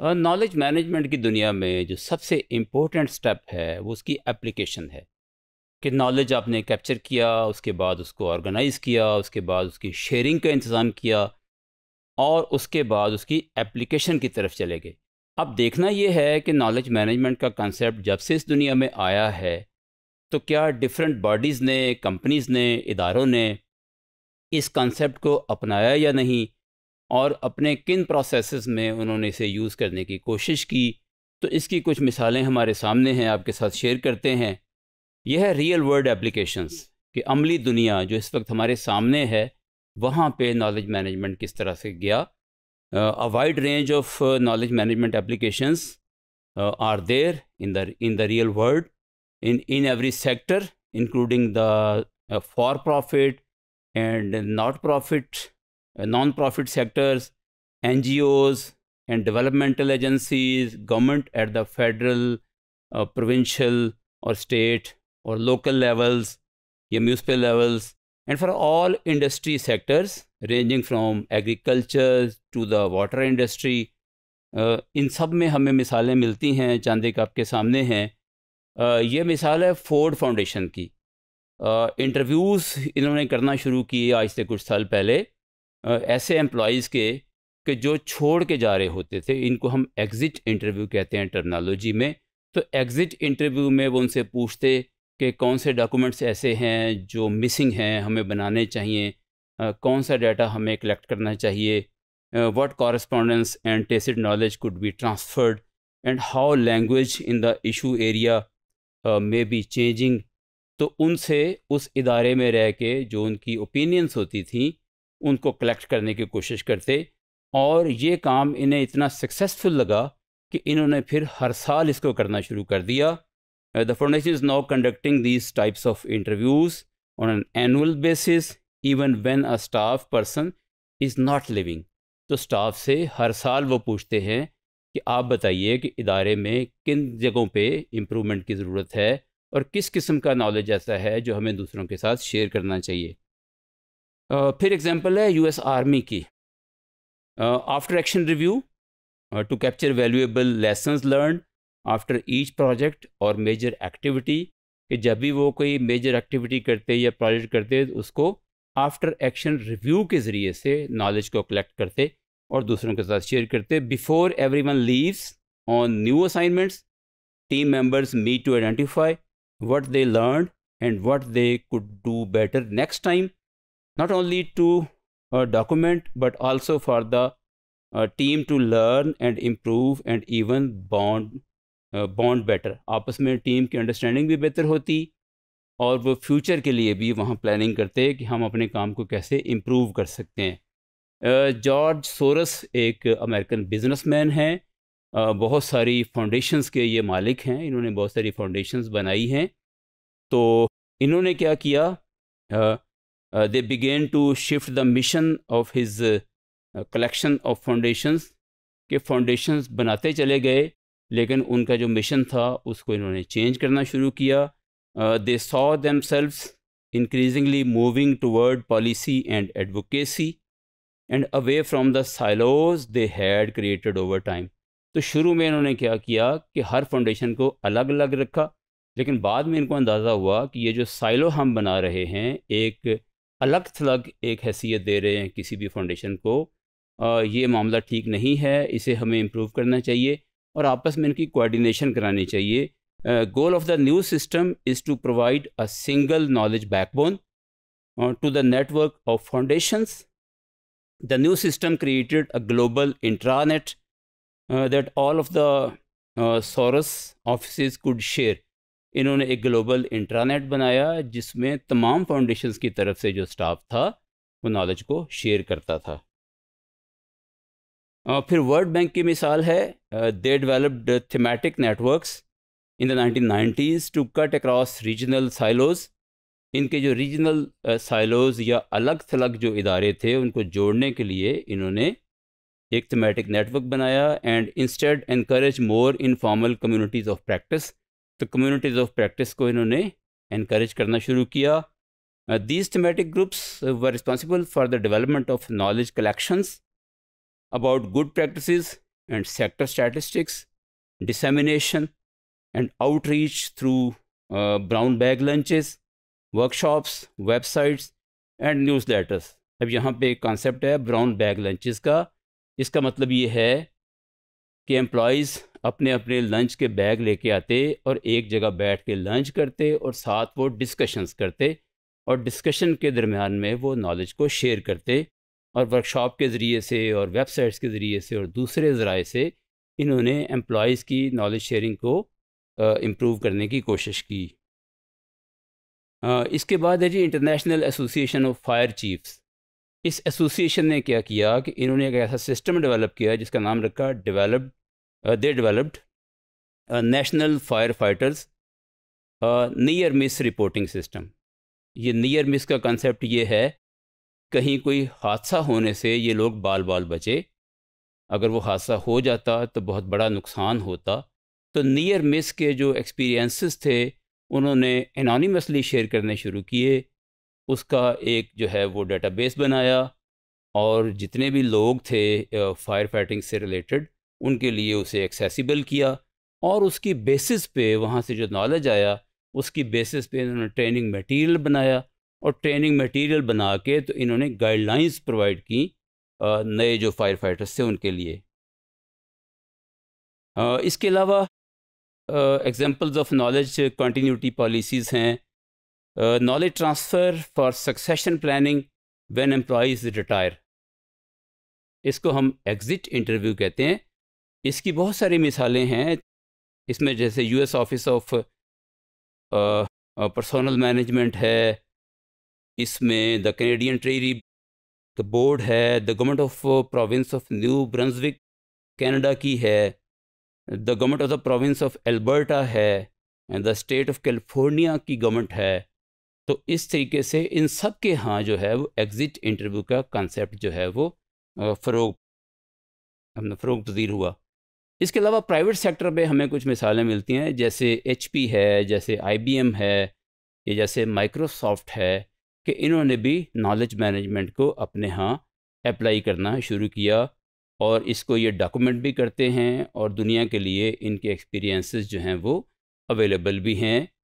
Knowledge management की दुनिया में जो सबसे इम्पोर्टेंट स्टेप है वो उसकी एप्लीकेशन है कि नॉलेज आपने कैप्चर किया उसके बाद उसको ऑर्गेनाइज़ किया उसके बाद उसकी शेयरिंग का इंतज़ाम किया और उसके बाद उसकी एप्लीकेशन की तरफ चले गए अब देखना ये है कि नॉलेज मैनेजमेंट का कंसेप्ट जब से इस दुनिया में आया है तो क्या डिफरेंट बॉडीज़ ने कंपनीज़ ने इदारों ने इस कंसेप्ट को अपनाया या नहीं और अपने किन प्रोसेस में उन्होंने इसे यूज़ करने की कोशिश की तो इसकी कुछ मिसालें हमारे सामने हैं आपके साथ शेयर करते हैं यह है रियल वर्ल्ड एप्लीकेशंस कि अमली दुनिया जो इस वक्त हमारे सामने है वहाँ पे नॉलेज मैनेजमेंट किस तरह से गया a wide range of knowledge management applications are there in the in the real world in in every sector including the for profit and not profit non profit sectors an and developmental agencies, government at the federal, uh, provincial, or state or local levels, yeah, municipal levels, and for all industry sectors ranging from agriculture to the water industry. Uh, इन सब में हमें मिसालें मिलती हैं चांदे का आपके सामने हैं uh, ये मिसाल है फोर्ड फाउंडेशन की इंटरव्यूज़ इन्होंने करना शुरू किए आज से कुछ साल पहले ऐसे एम्प्लॉज़ के कि जो छोड़ के जा रहे होते थे इनको हम एग्ज़िट इंटरव्यू कहते हैं टर्नोलॉजी में तो एग्ज़िट इंटरव्यू में वो उनसे पूछते कि कौन से डॉक्यूमेंट्स ऐसे हैं जो मिसिंग हैं हमें बनाने चाहिए कौन सा डाटा हमें कलेक्ट करना चाहिए what correspondence and tacit knowledge could be transferred and how language in the issue area may be changing तो उनसे उस इदारे में रह के जो उनकी ओपिनियंस होती थी उनको कलेक्ट करने की कोशिश करते और ये काम इन्हें इतना सक्सेसफुल लगा कि इन्होंने फिर हर साल इसको करना शुरू कर दिया the foundation is now conducting these types of interviews on an annual basis even when a staff person is not living तो स्टाफ से हर साल वो पूछते हैं कि आप बताइए कि इदारे में किन जगहों पे इम्प्रूवमेंट की ज़रूरत है और किस किस्म का नॉलेज ऐसा है जो हमें दूसरों के साथ शेयर करना चाहिए Uh, फिर एग्जांपल है यूएस आर्मी की after action review to capture valuable lessons learn after each project और मेजर एक्टिविटी कि जब भी वो कोई मेजर एक्टिविटी करते या प्रोजेक्ट करते तो उसको आफ्टर एक्शन रिव्यू के ज़रिए से नॉलेज को कलेक्ट करते और दूसरों के साथ शेयर करते before every one leaves on new assignments team members meet to identify what they learn and what they could do better next time not only to uh, document but also for the uh, team to learn and improve and even bond bond uh, better आपस में team की understanding भी बेहतर होती और वो future के लिए भी वहाँ प्लानिंग करते कि हम अपने काम को कैसे इम्प्रूव कर सकते हैं जॉर्ज सोरस एक अमेरिकन बिजनेसमैन हैं बहुत सारी फाउंडेशंस के ये मालिक हैं इन्होंने बहुत सारी फाउंडेशंस बनाई हैं तो इन्होंने क्या किया they began to shift the mission of his collection of collection के फाउंडेशंस बनाते चले गए लेकिन उनका जो मिशन था उसको इन्होंने चेंज करना शुरू किया they saw themselves increasingly moving toward policy and advocacy and away from the silos they had created over time तो शुरू में इन्होंने क्या किया कि हर फाउंडेशन को अलग अलग रखा लेकिन बाद में इनको अंदाज़ा हुआ कि ये जो साइलो हम बना रहे हैं एक अलग थलग एक हैसियत दे रहे हैं किसी भी फाउंडेशन को आ, ये मामला ठीक नहीं है इसे हमें इम्प्रूव करना चाहिए और आपस में इनकी कोऑर्डिनेशन करानी चाहिए goal of the new system is to provide a single knowledge backbone to the network of foundations the new system created a global intranet that all of the Soros office could share इन्होंने एक global intranet बनाया जिसमें तमाम foundations की तरफ से जो staff था वो नॉलेज को शेयर करता था और फिर वर्ल्ड बैंक की मिसाल है they developed thematic networks in the nineteen nineties to cut across regional silos इनके जो रीजनल साइलोज़ या अलग थलग जो इदारे थे उनको जोड़ने के लिए इन्होंने एक थीमेटिक नेटवर्क बनाया and instead increase more informal communities of practice तो कम्यूनिटीज़ ऑफ प्रैक्टिस को इन्होंने इनक्रेज करना शुरू किया these thematic groups were responsible for the development of knowledge collections about good practice and sector statistics dissemination and outreach through brown bag lunches workshops websites and newsletters अब यहाँ पर एक concept है brown bag lunches का इसका मतलब ये है कि एम्प्लॉज़ अपने अपने लंच के बैग लेके आते और एक जगह बैठ के लंच करते और साथ वो डिस्कशंस करते और डिस्कशन के दरमियान में वो नॉलेज को शेयर करते और वर्कशॉप के ज़रिए से और वेबसाइट्स के ज़रिए से और दूसरे ज़राए से इन्होंने एम्प्लॉज़ की नॉलेज शेयरिंग को इम्प्रूव करने की कोशिश की आ, इसके बाद है जी international association of fire chiefs इस एसोसिएशन ने क्या किया कि इन्होंने एक ऐसा सिस्टम डेवलप किया जिसका नाम रखा developed Uh, they developed uh, national firefighters near miss reporting system ये नियर मिस का कंसेप्ट ये है कहीं कोई हादसा होने से ये लोग बाल बाल बचे अगर वो हादसा हो जाता तो बहुत बड़ा नुकसान होता तो नियर मिस के जो एक्सपीरियंसेस थे उन्होंने एनॉनिमसली शेयर करने शुरू किए उसका एक जो है वो डेटाबेस बनाया और जितने भी लोग थे फायर uh, फाइटिंग से रिलेटेड उनके लिए उसे एक्सेसिबल किया और उसकी बेसिस पे वहाँ से जो नॉलेज आया उसकी बेसिस पे इन्होंने ट्रेनिंग मटेरियल बनाया और ट्रेनिंग मटेरियल बना के तो इन्होंने गाइडलाइंस प्रोवाइड की नए जो फायर फाइटर्स थे उनके लिए इसके अलावा examples of knowledge continuity policies हैं knowledge transfer for succession planning when employees retire इसको हम एग्ज़िट इंटरव्यू कहते हैं इसकी बहुत सारी मिसालें हैं इसमें जैसे US office of personnel management है इसमें the Canadian treasury the board है the government of province of New Brunswick Canada की है the government of the province of Alberta है and the state of California की गवर्नमेंट है तो इस तरीके से इन सब के यहाँ जो है वो एग्ज़िट इंटरव्यू का कंसेप्ट जो है वो फ़रोग फरोग पजीर हुआ इसके अलावा प्राइवेट सेक्टर पे हमें कुछ मिसालें मिलती हैं जैसे एच है जैसे आई है या जैसे माइक्रोसॉफ्ट है कि इन्होंने भी नॉलेज मैनेजमेंट को अपने यहाँ अप्लाई करना शुरू किया और इसको ये डॉक्यूमेंट भी करते हैं और दुनिया के लिए इनके एक्सपीरियंसेस जो हैं वो अवेलेबल भी हैं